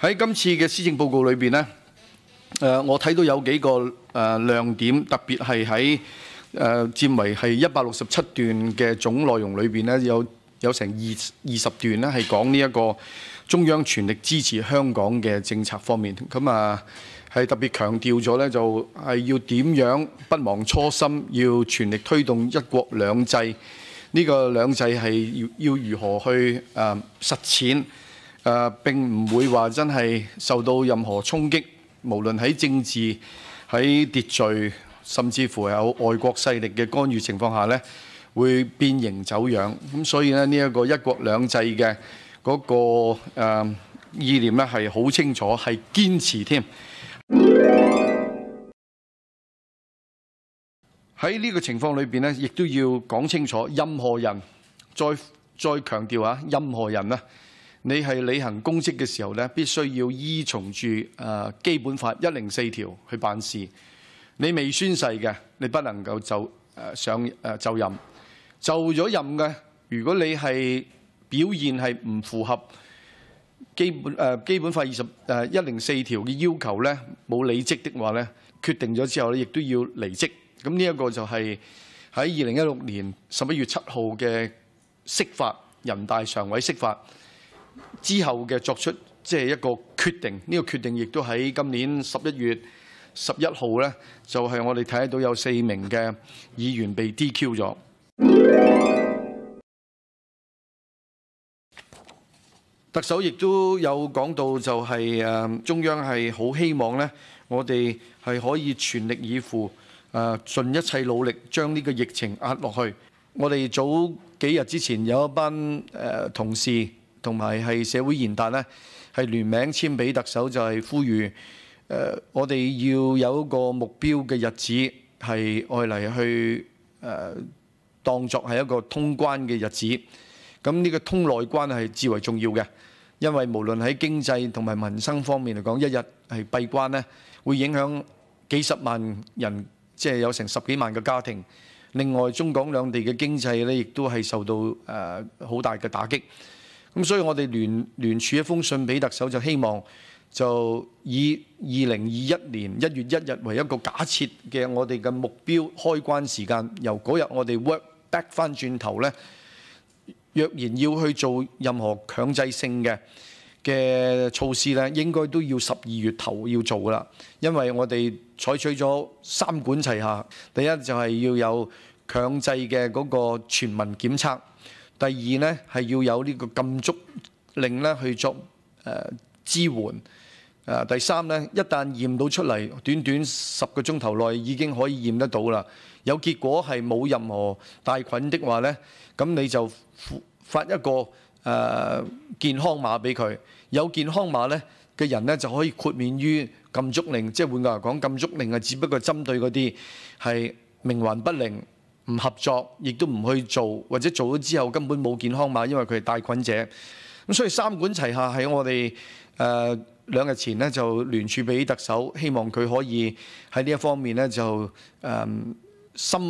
喺今次嘅施政報告裏邊咧，誒我睇到有幾個誒亮點，特別係喺誒佔為係一百六十七段嘅總內容裏邊咧，有有成二二十段咧係講呢一個中央全力支持香港嘅政策方面，咁啊係特別強調咗咧，就係要點樣不忘初心，要全力推動一國兩制，呢個兩制係要要如何去誒實踐。誒並唔會話真係受到任何衝擊，無論喺政治、喺秩序，甚至乎有外國勢力嘅干預情況下呢會變形走樣。咁所以呢，呢一個一國兩制嘅嗰個意念呢係好清楚，係堅持添。喺呢個情況裏邊呢，亦都要講清楚，任何人再再強調啊，任何人呢。你係履行公職嘅時候咧，必須要依從住誒基本法一零四條去辦事。你未宣誓嘅，你不能夠就誒上誒就任。就咗任嘅，如果你係表現係唔符合基本誒基本法二十誒一零四條嘅要求咧，冇理職的話咧，決定咗之後咧，亦都要離職。咁呢一個就係喺二零一六年十一月七號嘅釋法，人大常委釋法。之後嘅作出即係一個決定，呢個決定亦都喺今年十一月十一號呢，就係我哋睇到有四名嘅議員被 DQ 咗。特首亦都有講到，就係誒中央係好希望呢，我哋係可以全力以赴誒，盡一切努力將呢個疫情壓落去。我哋早幾日之前有一班誒同事。同埋係社會言達咧，係聯名簽俾特首，就係呼籲誒，我哋要有一個目標嘅日子，係愛嚟去誒，當作係一個通關嘅日子。咁呢個通內關係至為重要嘅，因為無論喺經濟同埋民生方面嚟講，一日係閉關咧，會影響幾十萬人，即係有成十幾萬嘅家庭。另外，中港兩地嘅經濟咧，亦都係受到誒好大嘅打擊。咁所以我哋聯聯署一封信俾特首，就希望就以二零二一年一月一日為一個假設嘅我哋嘅目標開關時間，由嗰日我哋 work back 翻轉頭咧，若然要去做任何強制性嘅嘅措施咧，應該都要十二月頭要做噶啦，因為我哋採取咗三管齊下，第一就係要有強制嘅嗰個全民檢測。第二咧係要有呢個禁足令咧去作誒支援。誒第三咧，一旦驗到出嚟，短短十個鐘頭內已經可以驗得到啦。有結果係冇任何帶菌的話咧，咁你就發一個誒健康碼俾佢。有健康碼咧嘅人咧就可以豁免於禁足令。即係換句話講，禁足令啊，只不過針對嗰啲係冥運不靈。唔合作，亦都唔去做，或者做咗之後根本冇健康碼，因為佢係帶菌者。咁所以三管齊下喺我哋誒兩日前咧就聯署俾特首，希望佢可以喺呢一方面咧就誒深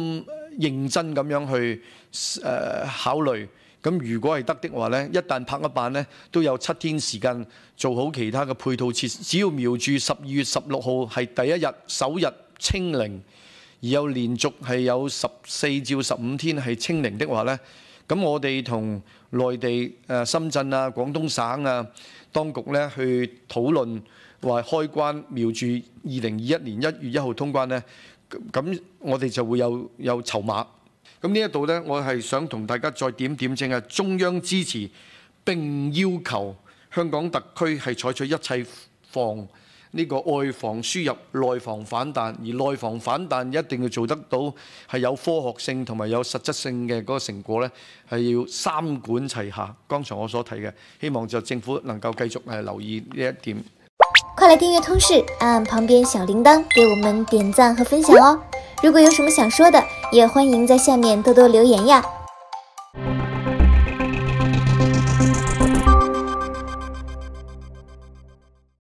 認真咁樣去誒考慮。咁如果係得的話咧，一旦拍一版咧，都有七天時間做好其他嘅配套設施。只要瞄住十二月十六號係第一日首日清零。而有連續係有十四至十五天係清零的話呢咁我哋同內地深圳啊、廣東省啊當局咧去討論話開關，瞄住二零二一年一月一號通關呢咁我哋就會有有籌碼。咁呢一度呢，我係想同大家再點點正啊，中央支持並要求香港特區係採取一切防。呢個外防輸入、內防反彈，而內防反彈一定要做得到係有科學性同埋有實質性嘅嗰個成果咧，係要三管齊下。剛才我所提嘅，希望就政府能夠繼續誒留意呢一點。快来訂閱通視，按旁邊小鈴鐺，给我们點赞和分享哦！如果有什么想說的，也歡迎在下面多多留言呀。